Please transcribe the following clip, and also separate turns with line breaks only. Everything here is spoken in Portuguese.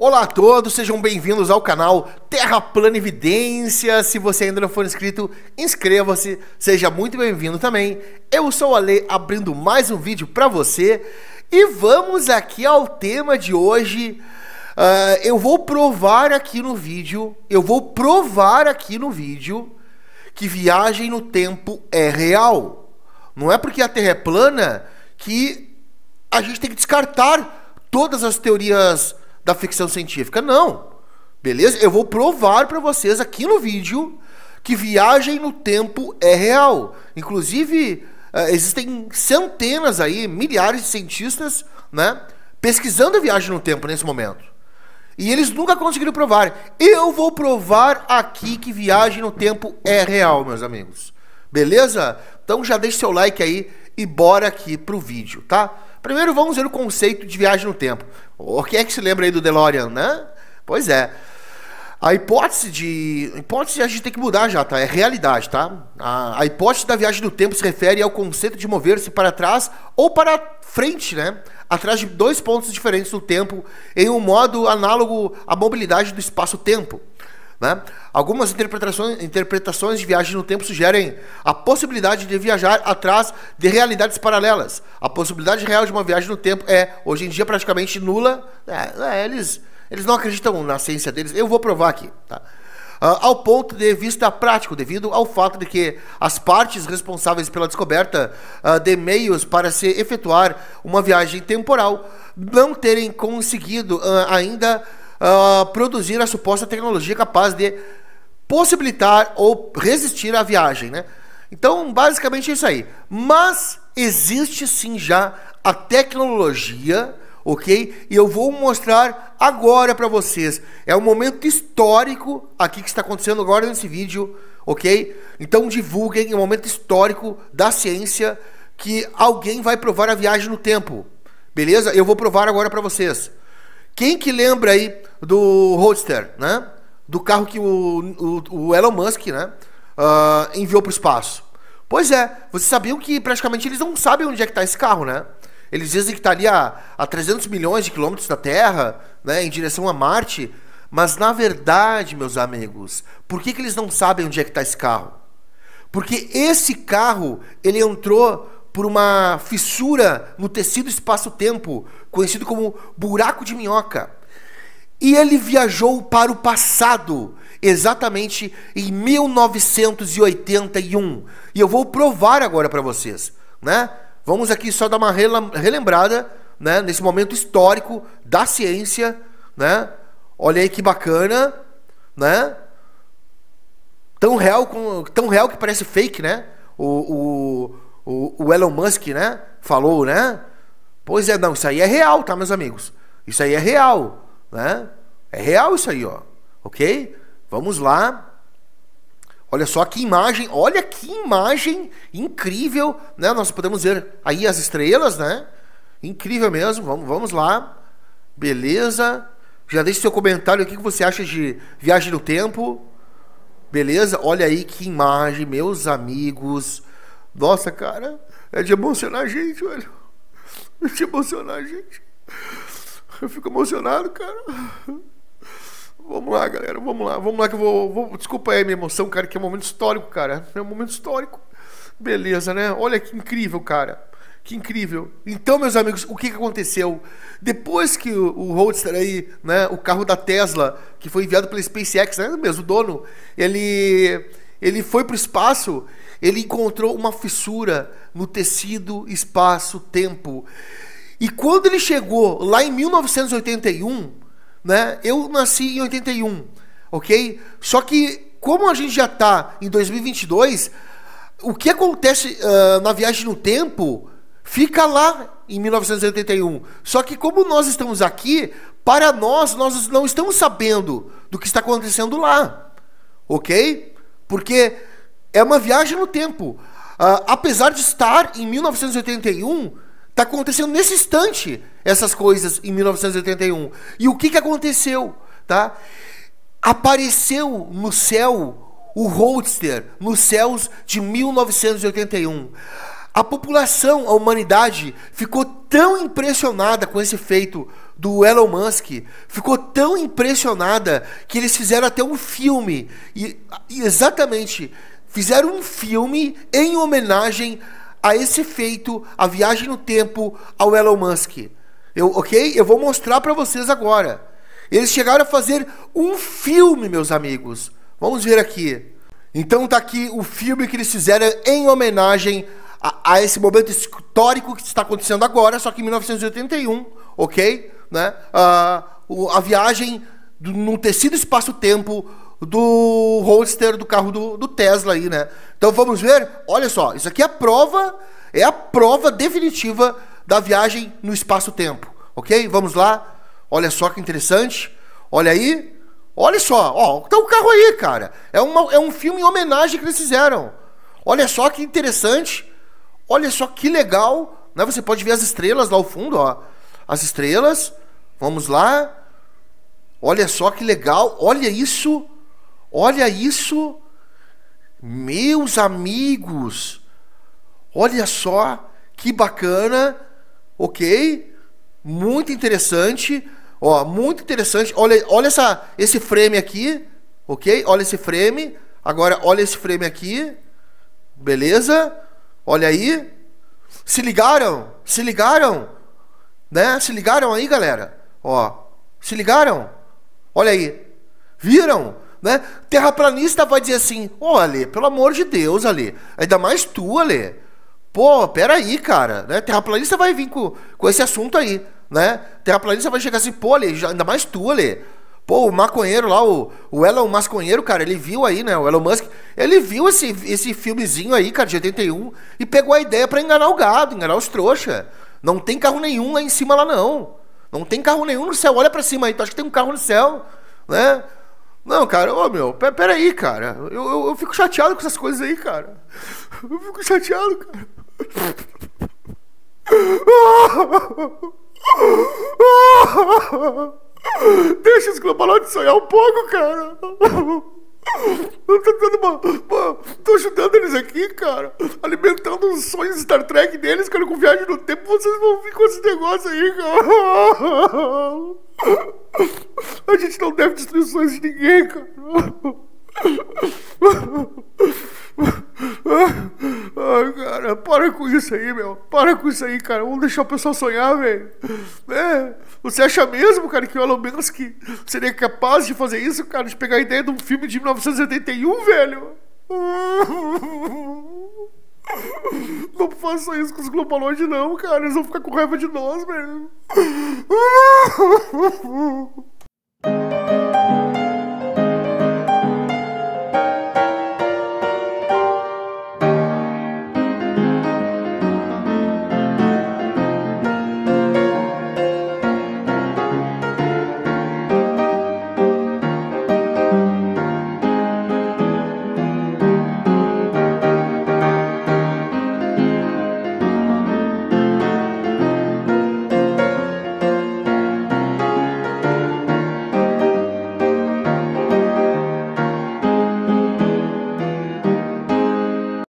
Olá a todos, sejam bem-vindos ao canal Terra Plana Evidência. Se você ainda não for inscrito, inscreva-se. Seja muito bem-vindo também. Eu sou o Ale, abrindo mais um vídeo para você. E vamos aqui ao tema de hoje. Uh, eu vou provar aqui no vídeo, eu vou provar aqui no vídeo que viagem no tempo é real. Não é porque a Terra é plana que a gente tem que descartar todas as teorias da ficção científica. Não. Beleza? Eu vou provar para vocês aqui no vídeo que viagem no tempo é real. Inclusive, eh, existem centenas aí, milhares de cientistas, né, pesquisando a viagem no tempo nesse momento. E eles nunca conseguiram provar. Eu vou provar aqui que viagem no tempo é real, meus amigos. Beleza? Então já deixa seu like aí e bora aqui pro vídeo, tá? Primeiro vamos ver o conceito de viagem no tempo. O que é que se lembra aí do DeLorean, né? Pois é. A hipótese de. A hipótese a gente tem que mudar já, tá? É realidade, tá? A, a hipótese da viagem no tempo se refere ao conceito de mover-se para trás ou para frente, né? Atrás de dois pontos diferentes do tempo, em um modo análogo à mobilidade do espaço-tempo. Né? Algumas interpretações, interpretações de viagem no tempo sugerem a possibilidade de viajar atrás de realidades paralelas. A possibilidade real de uma viagem no tempo é, hoje em dia, praticamente nula. É, é, eles, eles não acreditam na ciência deles. Eu vou provar aqui. Tá? Uh, ao ponto de vista prático, devido ao fato de que as partes responsáveis pela descoberta uh, de meios para se efetuar uma viagem temporal não terem conseguido uh, ainda ah, produzir a suposta tecnologia capaz de possibilitar ou resistir à viagem, né? Então, basicamente é isso aí. Mas existe sim já a tecnologia, ok? E eu vou mostrar agora para vocês. É um momento histórico aqui que está acontecendo agora nesse vídeo, ok? Então divulguem, é um momento histórico da ciência que alguém vai provar a viagem no tempo, beleza? Eu vou provar agora para vocês. Quem que lembra aí do Roadster, né? Do carro que o, o, o Elon Musk, né? Uh, enviou para o espaço. Pois é, vocês sabiam que praticamente eles não sabem onde é que está esse carro, né? Eles dizem que está ali a, a 300 milhões de quilômetros da Terra, né, em direção a Marte. Mas na verdade, meus amigos, por que, que eles não sabem onde é que está esse carro? Porque esse carro, ele entrou por uma fissura no tecido espaço-tempo, conhecido como buraco de minhoca. E ele viajou para o passado, exatamente em 1981. E eu vou provar agora para vocês, né? Vamos aqui só dar uma relembrada, né, nesse momento histórico da ciência, né? Olha aí que bacana, né? Tão real, tão real que parece fake, né? O, o, o, o Elon Musk, né? Falou, né? Pois é, não, isso aí é real, tá, meus amigos? Isso aí é real, né? É real isso aí, ó. Ok? Vamos lá. Olha só que imagem, olha que imagem incrível, né? Nós podemos ver aí as estrelas, né? Incrível mesmo, vamos, vamos lá. Beleza. Já deixe seu comentário aqui que você acha de Viagem no Tempo. Beleza? Olha aí que imagem, meus amigos. Nossa, cara, é de emocionar a
gente, velho. É de emocionar a gente. Eu fico emocionado, cara. Vamos lá, galera, vamos lá, vamos lá que eu vou, vou... Desculpa aí a minha emoção, cara, que é um momento histórico, cara. É um momento histórico. Beleza, né? Olha que incrível, cara.
Que incrível. Então, meus amigos, o que, que aconteceu? Depois que o, Roadster aí, né, o carro da Tesla, que foi enviado pela SpaceX, né, mesmo o dono, ele ele foi para o espaço, ele encontrou uma fissura no tecido espaço-tempo. E quando ele chegou lá em 1981, né? Eu nasci em 81, ok? Só que como a gente já está em 2022, o que acontece uh, na viagem no tempo fica lá em 1981. Só que como nós estamos aqui, para nós nós não estamos sabendo do que está acontecendo lá, ok? Porque é uma viagem no tempo. Uh, apesar de estar em 1981, está acontecendo nesse instante essas coisas em 1981. E o que, que aconteceu? Tá? Apareceu no céu o Roadster, nos céus de 1981. A população, a humanidade, ficou tão impressionada com esse feito do Elon Musk ficou tão impressionada que eles fizeram até um filme. E, e exatamente, fizeram um filme em homenagem a esse feito, a viagem no tempo ao Elon Musk. Eu, ok? Eu vou mostrar para vocês agora. Eles chegaram a fazer um filme, meus amigos. Vamos ver aqui. Então tá aqui o filme que eles fizeram em homenagem a, a esse momento histórico que está acontecendo agora, só que em 1981, ok? né, a, ah, a viagem do, num tecido espaço-tempo do Roadster do carro do, do, Tesla aí, né? Então vamos ver, olha só, isso aqui é a prova, é a prova definitiva da viagem no espaço-tempo, ok? Vamos lá, olha só que interessante, olha aí, olha só, ó, tá o um carro aí, cara, é, uma, é um filme em homenagem que eles fizeram, olha só que interessante, olha só que legal, né? Você pode ver as estrelas lá ao fundo, ó, as estrelas. Vamos lá. Olha só que legal. Olha isso. Olha isso. Meus amigos. Olha só que bacana. OK? Muito interessante. Ó, muito interessante. Olha, olha essa esse frame aqui, OK? Olha esse frame. Agora olha esse frame aqui. Beleza? Olha aí. Se ligaram? Se ligaram? Né? Se ligaram aí, galera? Ó, se ligaram? Olha aí. Viram? Né? Terraplanista vai dizer assim: Ô, Ale, pelo amor de Deus, Ale. Ainda mais tu, Ale. Pô, peraí, cara. Né? Terraplanista vai vir com, com esse assunto aí. Né? Terraplanista vai chegar assim: pô, Ale, ainda mais tu, Ale. Pô, o maconheiro lá, o, o Elon Masconheiro, cara, ele viu aí, né? O Elon Musk, ele viu esse, esse filmezinho aí, cara, de 81, e pegou a ideia para enganar o gado, enganar os trouxa. Não tem carro nenhum lá em cima lá não. Não tem carro nenhum no céu. Olha para cima aí, tu acha que tem um carro no céu, né? Não, cara, ô meu, aí, cara. Eu, eu, eu, fico chateado com essas coisas aí, cara. Eu fico chateado, cara.
Deixa os globalotes sonhar um pouco, cara. Eu tô dando uma, uma, Tô ajudando eles aqui, cara. Alimentando os sonhos Star Trek deles, cara, com viagem no tempo. Vocês vão vir com esse negócio aí, cara. A gente não deve destruir os sonhos de ninguém, cara. Ai, cara, para com isso aí, meu. Para com isso aí, cara. Vamos deixar o pessoal sonhar, velho. É. Você acha mesmo, cara, que o Elon Musk seria capaz de fazer isso, cara? De pegar a ideia de um filme de 1981, velho? Não faça isso com os globaloides, não, cara. Eles vão ficar com raiva de nós, velho.